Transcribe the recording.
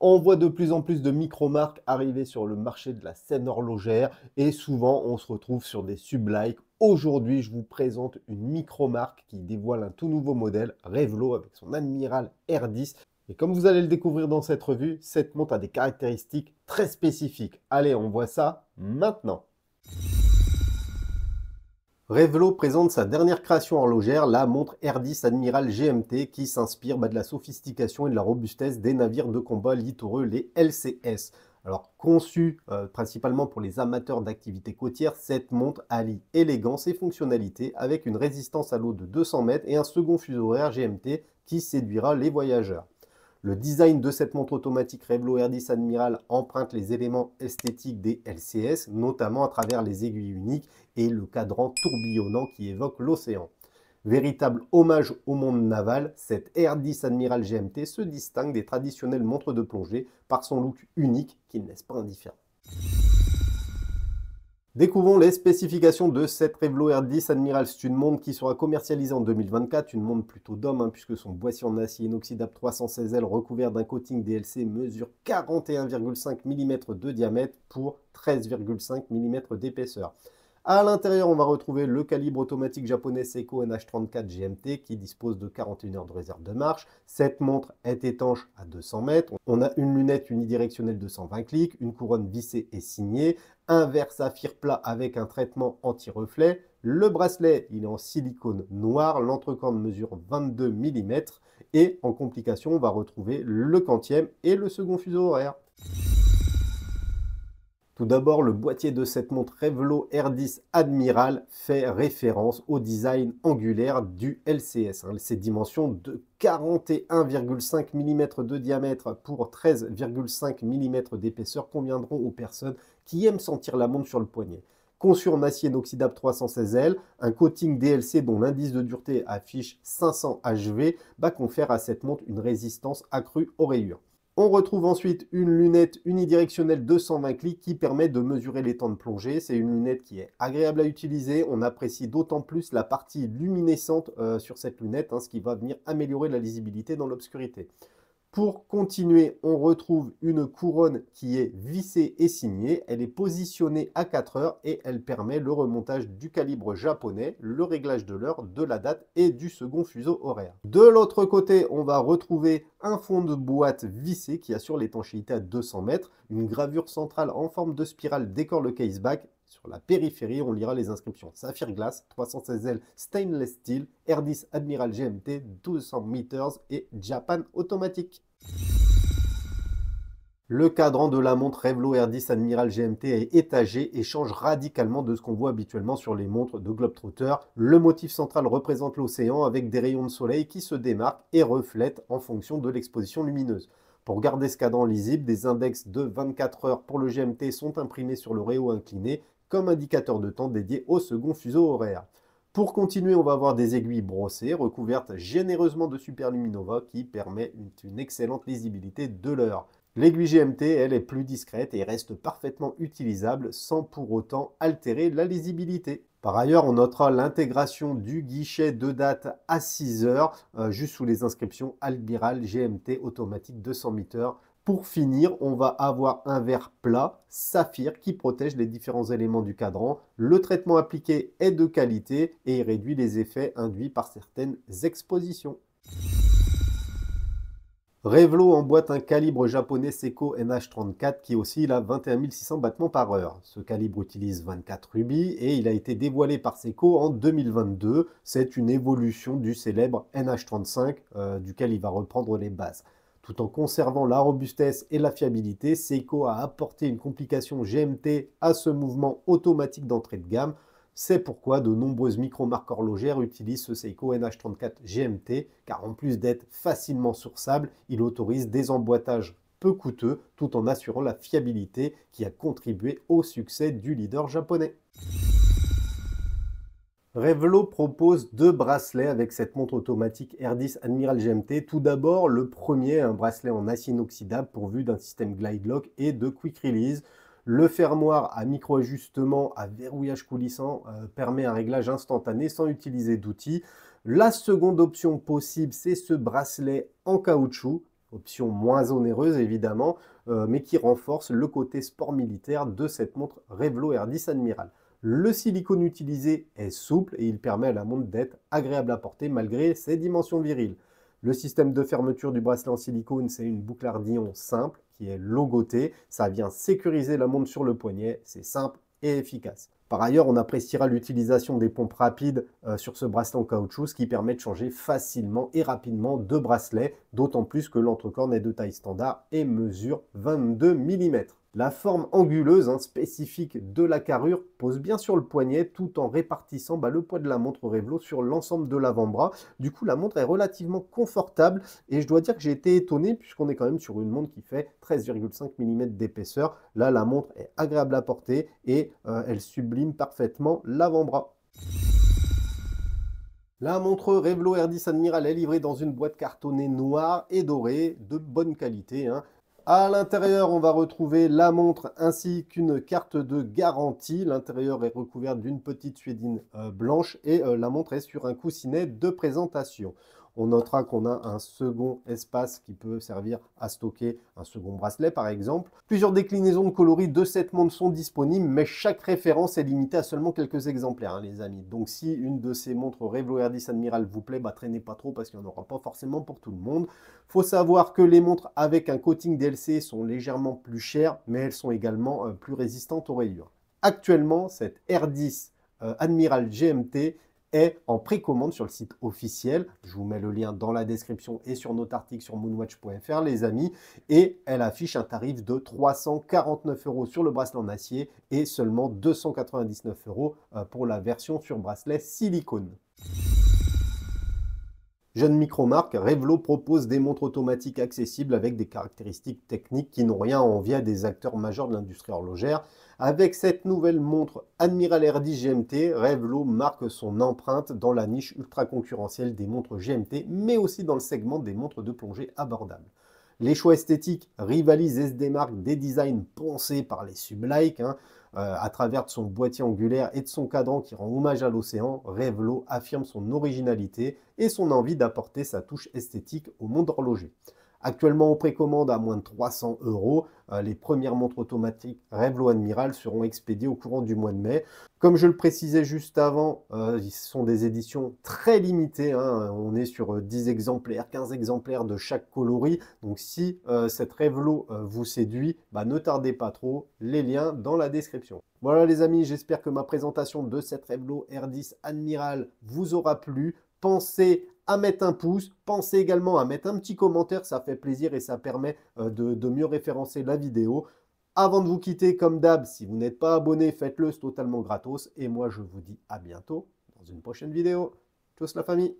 On voit de plus en plus de micro-marques arriver sur le marché de la scène horlogère et souvent on se retrouve sur des sub Aujourd'hui, je vous présente une micro-marque qui dévoile un tout nouveau modèle, Revlo, avec son Admiral R10. Et comme vous allez le découvrir dans cette revue, cette montre a des caractéristiques très spécifiques. Allez, on voit ça maintenant. Revelo présente sa dernière création horlogère, la montre R10 Admiral GMT, qui s'inspire bah, de la sophistication et de la robustesse des navires de combat littoreux, les LCS. Alors conçue euh, principalement pour les amateurs d'activités côtières, cette montre allie élégance et fonctionnalité avec une résistance à l'eau de 200 mètres et un second fuseau horaire GMT qui séduira les voyageurs. Le design de cette montre automatique Revlo R10 Admiral emprunte les éléments esthétiques des LCS, notamment à travers les aiguilles uniques et le cadran tourbillonnant qui évoque l'océan. Véritable hommage au monde naval, cette R10 Admiral GMT se distingue des traditionnelles montres de plongée par son look unique qui ne laisse pas indifférent. Découvrons les spécifications de cette Revlo R10 Admiral. C'est une montre qui sera commercialisée en 2024, une montre plutôt d'homme, hein, puisque son boîtier en acier inoxydable 316L recouvert d'un coating DLC mesure 41,5 mm de diamètre pour 13,5 mm d'épaisseur. À l'intérieur, on va retrouver le calibre automatique japonais Seiko NH34 GMT qui dispose de 41 heures de réserve de marche. Cette montre est étanche à 200 mètres. On a une lunette unidirectionnelle de 120 clics, une couronne vissée et signée, un verre saphir plat avec un traitement anti-reflet. Le bracelet, il est en silicone noir, l'entrecorne mesure 22 mm et en complication, on va retrouver le quantième et le second fuseau horaire. Tout d'abord, le boîtier de cette montre Revlo R10 Admiral fait référence au design angulaire du LCS. Hein, ses dimensions de 41,5 mm de diamètre pour 13,5 mm d'épaisseur conviendront aux personnes qui aiment sentir la montre sur le poignet conçu en acier inoxydable 316L, un coating DLC dont l'indice de dureté affiche 500 HV, confère à cette montre une résistance accrue aux rayures. On retrouve ensuite une lunette unidirectionnelle 220 clics qui permet de mesurer les temps de plongée. C'est une lunette qui est agréable à utiliser. On apprécie d'autant plus la partie luminescente euh, sur cette lunette, hein, ce qui va venir améliorer la lisibilité dans l'obscurité. Pour continuer, on retrouve une couronne qui est vissée et signée. Elle est positionnée à 4 heures et elle permet le remontage du calibre japonais, le réglage de l'heure, de la date et du second fuseau horaire. De l'autre côté, on va retrouver un fond de boîte vissé qui assure l'étanchéité à 200 mètres. Une gravure centrale en forme de spirale décore le back sur la périphérie, on lira les inscriptions Saphir Glass, 316L Stainless Steel, R10 Admiral GMT, 1200 meters et Japan Automatique. Le cadran de la montre Revlo R10 Admiral GMT est étagé et change radicalement de ce qu'on voit habituellement sur les montres de Globetrotter. Le motif central représente l'océan avec des rayons de soleil qui se démarquent et reflètent en fonction de l'exposition lumineuse. Pour garder ce cadran lisible, des index de 24 heures pour le GMT sont imprimés sur le réo incliné comme indicateur de temps dédié au second fuseau horaire. Pour continuer, on va avoir des aiguilles brossées, recouvertes généreusement de superluminova qui permet une excellente lisibilité de l'heure. L'aiguille GMT, elle, est plus discrète et reste parfaitement utilisable sans pour autant altérer la lisibilité. Par ailleurs, on notera l'intégration du guichet de date à 6 heures, euh, juste sous les inscriptions Albiral GMT automatique 200 heures. Pour finir, on va avoir un verre plat saphir qui protège les différents éléments du cadran. Le traitement appliqué est de qualité et réduit les effets induits par certaines expositions. Revlo emboîte un calibre japonais Seiko NH34 qui oscille à 21 600 battements par heure. Ce calibre utilise 24 rubis et il a été dévoilé par Seiko en 2022. C'est une évolution du célèbre NH35 euh, duquel il va reprendre les bases. Tout en conservant la robustesse et la fiabilité, Seiko a apporté une complication GMT à ce mouvement automatique d'entrée de gamme. C'est pourquoi de nombreuses micro-marques horlogères utilisent ce Seiko NH34 GMT, car en plus d'être facilement sourçable, il autorise des emboîtages peu coûteux tout en assurant la fiabilité qui a contribué au succès du leader japonais. Revlo propose deux bracelets avec cette montre automatique R10 Admiral GMT. Tout d'abord, le premier, un bracelet en acier inoxydable pourvu d'un système glide lock et de quick release. Le fermoir à micro-ajustement à verrouillage coulissant euh, permet un réglage instantané sans utiliser d'outils. La seconde option possible, c'est ce bracelet en caoutchouc, option moins onéreuse évidemment, euh, mais qui renforce le côté sport militaire de cette montre Revlo R10 Admiral. Le silicone utilisé est souple et il permet à la montre d'être agréable à porter malgré ses dimensions viriles. Le système de fermeture du bracelet en silicone, c'est une boucle ardillon simple qui est logotée. Ça vient sécuriser la montre sur le poignet, c'est simple et efficace. Par ailleurs, on appréciera l'utilisation des pompes rapides euh, sur ce bracelet en caoutchouc, ce qui permet de changer facilement et rapidement de bracelet, d'autant plus que l'entrecorne est de taille standard et mesure 22 mm. La forme anguleuse hein, spécifique de la carrure pose bien sur le poignet tout en répartissant bah, le poids de la montre Revlo sur l'ensemble de l'avant-bras. Du coup, la montre est relativement confortable et je dois dire que j'ai été étonné puisqu'on est quand même sur une montre qui fait 13,5 mm d'épaisseur. Là, la montre est agréable à porter et euh, elle sublime parfaitement l'avant-bras. La montre Revlo R10 Admiral est livrée dans une boîte cartonnée noire et dorée de bonne qualité. Hein. À l'intérieur, on va retrouver la montre ainsi qu'une carte de garantie. L'intérieur est recouvert d'une petite suédine euh, blanche et euh, la montre est sur un coussinet de présentation. On notera qu'on a un second espace qui peut servir à stocker un second bracelet par exemple. Plusieurs déclinaisons de coloris de cette montre sont disponibles, mais chaque référence est limitée à seulement quelques exemplaires hein, les amis. Donc si une de ces montres Revlo R10 Admiral vous plaît, bah, traînez pas trop parce qu'il n'y en aura pas forcément pour tout le monde. Faut savoir que les montres avec un coating DLC sont légèrement plus chères, mais elles sont également euh, plus résistantes aux rayures. Actuellement, cette R10 euh, Admiral GMT est en précommande sur le site officiel. Je vous mets le lien dans la description et sur notre article sur moonwatch.fr, les amis. Et elle affiche un tarif de 349 euros sur le bracelet en acier et seulement 299 euros euh, pour la version sur bracelet silicone. Jeune micro-marque, Revlo propose des montres automatiques accessibles avec des caractéristiques techniques qui n'ont rien à envier à des acteurs majeurs de l'industrie horlogère. Avec cette nouvelle montre Admiral R10 GMT, Revlo marque son empreinte dans la niche ultra concurrentielle des montres GMT, mais aussi dans le segment des montres de plongée abordables. Les choix esthétiques rivalisent et se démarquent des designs pensés par les sublikes, hein. Euh, à travers de son boîtier angulaire et de son cadran qui rend hommage à l'océan, Revelo affirme son originalité et son envie d'apporter sa touche esthétique au monde horloger. Actuellement en précommande à moins de 300 euros, euh, les premières montres automatiques Revlo Admiral seront expédiées au courant du mois de mai. Comme je le précisais juste avant, euh, ils ce sont des éditions très limitées. Hein. On est sur 10 euh, exemplaires, 15 exemplaires de chaque coloris. Donc si cette Revlo vous séduit, bah, ne tardez pas trop. Les liens dans la description. Voilà les amis, j'espère que ma présentation de cette Revlo R10 Admiral vous aura plu. Pensez à mettre un pouce. Pensez également à mettre un petit commentaire, ça fait plaisir et ça permet euh, de, mieux référencer la vidéo. Avant de vous quitter, comme d'hab, si vous n'êtes pas abonné, faites-le, c'est totalement gratos. Et moi, je vous dis à bientôt dans une prochaine vidéo. Tous la famille